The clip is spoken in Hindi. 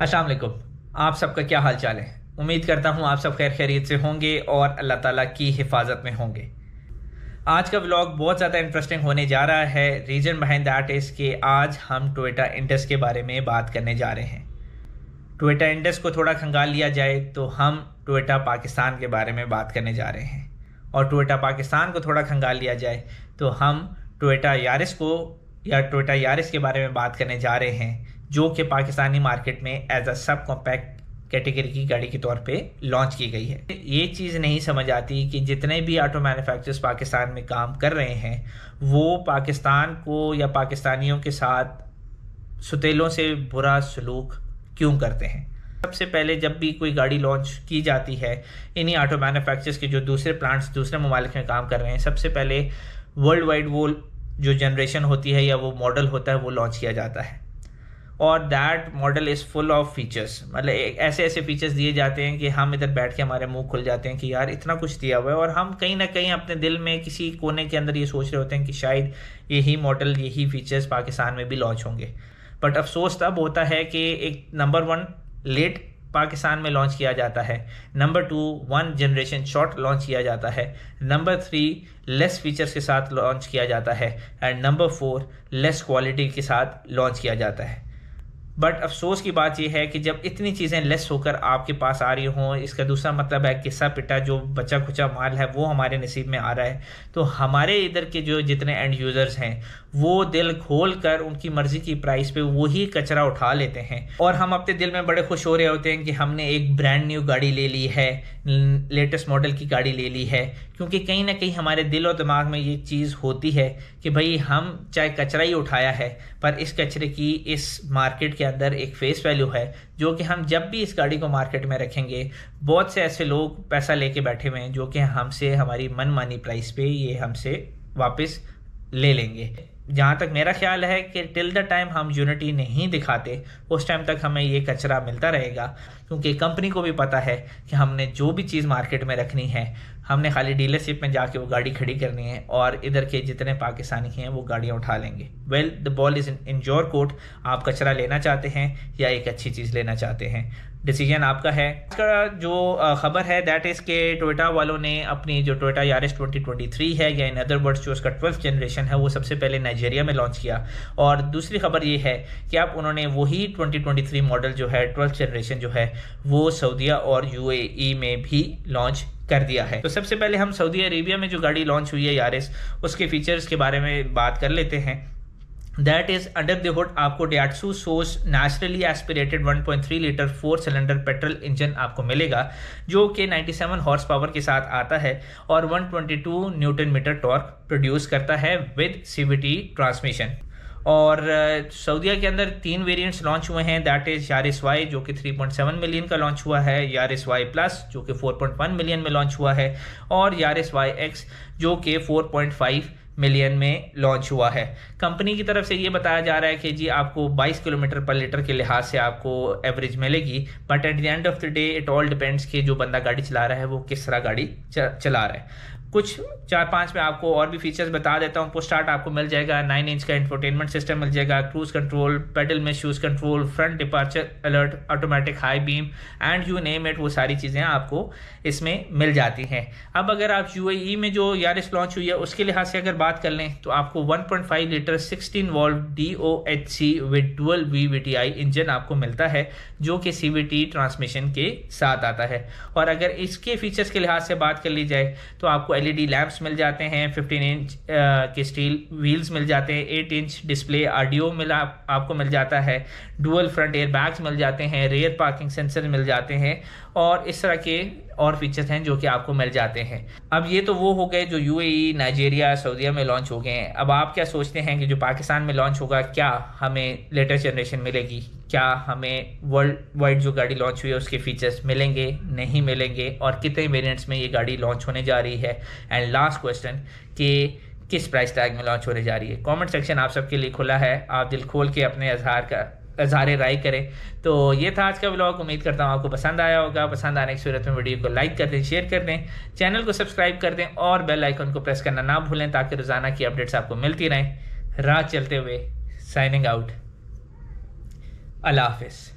अस्सलाम वालेकुम आप सबका क्या हाल चाल है उम्मीद करता हूँ आप सब खैर खैरियत से होंगे और अल्लाह ताला की हिफाजत में होंगे आज का व्लॉग बहुत ज़्यादा इंटरेस्टिंग होने जा रहा है रीजन बिहाइंड दैट इज़ कि आज हम टोयोटा इंडस के बारे में बात करने जा रहे हैं टोयोटा इंडस को थोड़ा खंगाल लिया जाए तो हम टोयोटा पाकिस्तान के बारे में बात करने जा रहे हैं और टोयोटा पाकिस्तान को थोड़ा खंगाल लिया जाए तो हम टोयोटा यारिस को या टोयोटा यारिस के बारे में बात करने जा रहे हैं जो कि पाकिस्तानी मार्केट में as a sub compact category की गाड़ी के तौर पे लॉन्च की गई है ये चीज़ नहीं समझ आती कि जितने भी ऑटो मैन्युफैक्चरर्स पाकिस्तान में काम कर रहे हैं वो पाकिस्तान को या पाकिस्तानियों के साथ सुतेलों से बुरा सलूक क्यों करते हैं सबसे पहले जब भी कोई गाड़ी लॉन्च की जाती है इन्हीं ऑटो मैन्युफैक्चरर्स के जो दूसरे प्लांट्स दूसरे ममालिक में काम कर रहे हैं सबसे पहले वर्ल्ड वाइड वो जो जनरेशन होती है या वो मॉडल होता है वो लॉन्च किया जाता है और that model is full of features मतलब ऐसे ऐसे फीचर्स दिए जाते हैं कि हम इधर बैठ के हमारे मुंह खुल जाते हैं कि यार इतना कुछ दिया हुआ है और हम कहीं ना कहीं अपने दिल में किसी कोने के अंदर ये सोच रहे होते हैं कि शायद यही मॉडल यही फीचर्स पाकिस्तान में भी लॉन्च होंगे बट अफसोस तब होता है कि एक नंबर वन लेट पाकिस्तान में लॉन्च किया जाता है number two one generation short launch किया जाता है नंबर थ्री लेस फीचर्स के साथ लॉन्च किया जाता है and number four less quality के साथ लॉन्च किया जाता है बट अफसोस की बात यह है कि जब इतनी चीज़ें लेस होकर आपके पास आ रही हों इसका दूसरा मतलब है किस्सा पिटा जो बचा खुचा माल है वो हमारे नसीब में आ रहा है तो हमारे इधर के जो जितने एंड यूज़र्स हैं वो दिल खोल कर उनकी मर्ज़ी की प्राइस पे वही कचरा उठा लेते हैं और हम अपने दिल में बड़े खुश हो रहे होते हैं कि हमने एक ब्रांड न्यू गाड़ी ले ली है लेटेस्ट मॉडल की गाड़ी ले ली है क्योंकि कहीं ना कहीं हमारे दिल और दिमाग में ये चीज़ होती है कि भाई हम चाहे कचरा ही उठाया है पर इस कचरे की इस मार्केट के अंदर एक फेस वैल्यू है जो कि हम जब भी इस गाड़ी को मार्केट में रखेंगे बहुत से ऐसे लोग पैसा लेके बैठे हुए हैं जो कि हमसे हमारी मनमानी प्राइस पे ये हमसे वापस ले लेंगे जहाँ तक मेरा ख्याल है कि टिल द टाइम हम यूनिटी नहीं दिखाते उस टाइम तक हमें ये कचरा मिलता रहेगा क्योंकि कंपनी को भी पता है कि हमने जो भी चीज़ मार्केट में रखनी है हमने खाली डीलरशिप में जाके वो गाड़ी खड़ी करनी है और इधर के जितने पाकिस्तानी हैं वो गाड़ियाँ उठा लेंगे well the ball is in your court आप कचरा लेना चाहते हैं या एक अच्छी चीज़ लेना चाहते हैं डिसीजन आपका है इसका जो खबर है दैट इज के टोयोटा वालों ने अपनी जो टोयोटा यारिस 2023 है या इन अदर वर्ड्स जो उसका ट्वेल्थ जनरेशन है वो सबसे पहले नाइजेरिया में लॉन्च किया और दूसरी खबर ये है कि आप उन्होंने वही 2023 मॉडल जो है ट्वेल्थ जनरेशन जो है वो सऊदीया और ई e में भी लॉन्च कर दिया है तो सबसे पहले हम सऊदी अरेबिया में जो गाड़ी लॉन्च हुई है यारिस उसके फीचर्स के बारे में बात कर लेते हैं that is under the hood आपको Daihatsu सोस naturally aspirated 1.3 litre four cylinder petrol engine आपको मिलेगा जो कि 97 हॉर्स पावर के साथ आता है और 122 न्यूटन मीटर टॉर्क प्रोड्यूस करता है विद टी ट्रांसमिशन और सऊदीया के अंदर तीन वेरिएंट्स लॉन्च हुए हैं दैट इज़ यारिस वाई जो कि 3.7 मिलियन का लॉन्च हुआ है यारिस वाई प्लस जो कि 4.1 मिलियन में लॉन्च हुआ है और यारिस वाई एक्स जो कि 4.5 मिलियन में लॉन्च हुआ है कंपनी की तरफ से ये बताया जा रहा है कि जी आपको 22 किलोमीटर पर लीटर के लिहाज से आपको एवरेज मिलेगी but at the end of the day it all depends कि जो बंदा गाड़ी चला रहा है वो किस तरह गाड़ी चला रहा है कुछ चार पाँच में आपको और भी फीचर्स बता देता हूँ पोस्टार्ट आपको मिल जाएगा नाइन इंच का इंटरटेनमेंट सिस्टम मिल जाएगा क्रूज कंट्रोल पेडल में शूज control front departure alert automatic high beam and you name it वो सारी चीज़ें आपको इसमें मिल जाती हैं अब अगर आप यू e में जो यारिस लॉन्च हुई है उसके लिहाज से अगर बात कर लें तो आपको one point five litre sixteen valve D O H C with dual V V T I engine आपको मिलता है जो कि सी वी टी ट्रांसमिशन के साथ आता है और अगर इसके फीचर्स के लिहाज से बात कर ली जाए तो आपको एलईडी लैंप्स e मिल जाते हैं 15 इंच के स्टील व्हील्स मिल जाते हैं 8 इंच डिस्प्ले आडियो मिला आपको मिल जाता है डुअल फ्रंट एयर बैग्स मिल जाते हैं रेयर पार्किंग सेंसर मिल जाते हैं और इस तरह के और फीचर्स हैं जो कि आपको मिल जाते हैं अब ये तो वो हो गए जो यू नाइजीरिया सऊदीया में लॉन्च हो गए हैं अब आप क्या सोचते हैं कि जो पाकिस्तान में लॉन्च होगा क्या हमें लेटेस्ट जनरेशन मिलेगी क्या हमें वर्ल्ड वाइड जो गाड़ी लॉन्च हुई है उसके फीचर्स मिलेंगे नहीं मिलेंगे और कितने वेरियंट्स में ये गाड़ी लॉन्च होने जा रही है एंड लास्ट क्वेश्चन कि किस प्राइस टैग में लॉन्च होने जा रही है कमेंट सेक्शन आप सबके लिए खुला है आप दिल खोल के अपने इजहार का अजहार राय करें तो ये था आज का ब्लॉग उम्मीद करता हूँ आपको पसंद आया होगा पसंद आने की सूरत में वीडियो को लाइक कर दें शेयर कर दें चैनल को सब्सक्राइब कर दें और बेल आइकन को प्रेस करना ना भूलें ताकि रोज़ाना की अपडेट्स आपको मिलती रहें रात चलते हुए साइनिंग आउट अल्लाह हाफिज़